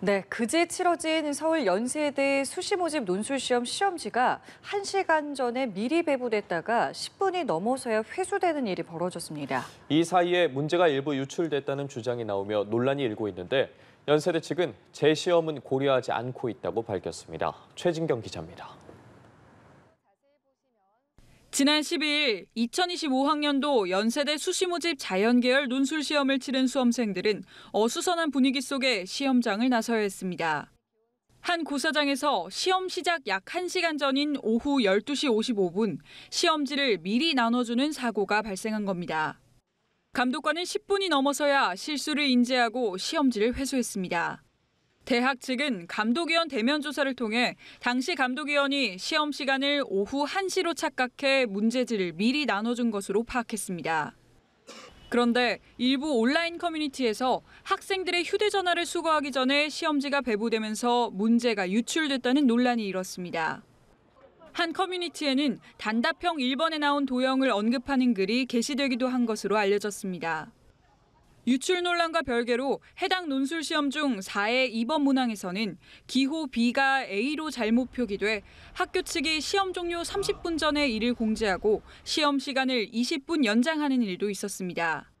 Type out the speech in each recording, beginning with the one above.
네, 그제 치러진 서울 연세대 수시모집 논술시험 시험지가 1시간 전에 미리 배부됐다가 10분이 넘어서야 회수되는 일이 벌어졌습니다. 이 사이에 문제가 일부 유출됐다는 주장이 나오며 논란이 일고 있는데 연세대 측은 재시험은 고려하지 않고 있다고 밝혔습니다. 최진경 기자입니다. 지난 1 2일 2025학년도 연세대 수시모집 자연계열 논술 시험을 치른 수험생들은 어수선한 분위기 속에 시험장을 나서야 했습니다. 한 고사장에서 시험 시작 약 1시간 전인 오후 12시 55분 시험지를 미리 나눠주는 사고가 발생한 겁니다. 감독관은 10분이 넘어서야 실수를 인지하고 시험지를 회수했습니다. 대학 측은 감독위원 대면 조사를 통해 당시 감독위원이 시험 시간을 오후 1시로 착각해 문제지를 미리 나눠준 것으로 파악했습니다. 그런데 일부 온라인 커뮤니티에서 학생들의 휴대전화를 수거하기 전에 시험지가 배부되면서 문제가 유출됐다는 논란이 일었습니다. 한 커뮤니티에는 단답형 1번에 나온 도형을 언급하는 글이 게시되기도 한 것으로 알려졌습니다. 유출 논란과 별개로 해당 논술 시험 중 4회 2번 문항에서는 기호 B가 A로 잘못 표기돼 학교 측이 시험 종료 30분 전에 이를 공지하고 시험 시간을 20분 연장하는 일도 있었습니다.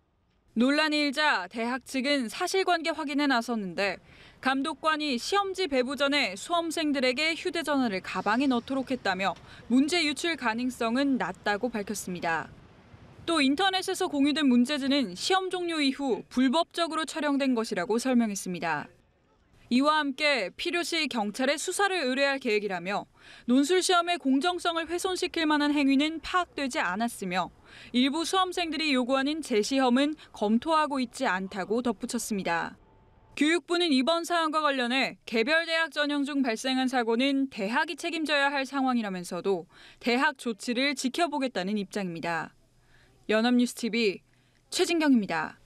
논란이 일자 대학 측은 사실관계 확인에 나섰는데 감독관이 시험지 배부 전에 수험생들에게 휴대전화를 가방에 넣도록 했다며 문제 유출 가능성은 낮다고 밝혔습니다. 또 인터넷에서 공유된 문제지는 시험 종료 이후 불법적으로 촬영된 것이라고 설명했습니다. 이와 함께 필요시 경찰에 수사를 의뢰할 계획이라며 논술 시험의 공정성을 훼손시킬 만한 행위는 파악되지 않았으며 일부 수험생들이 요구하는 재시험은 검토하고 있지 않다고 덧붙였습니다. 교육부는 이번 사안과 관련해 개별 대학 전형 중 발생한 사고는 대학이 책임져야 할 상황이라면서도 대학 조치를 지켜보겠다는 입장입니다. 연합뉴스TV 최진경입니다.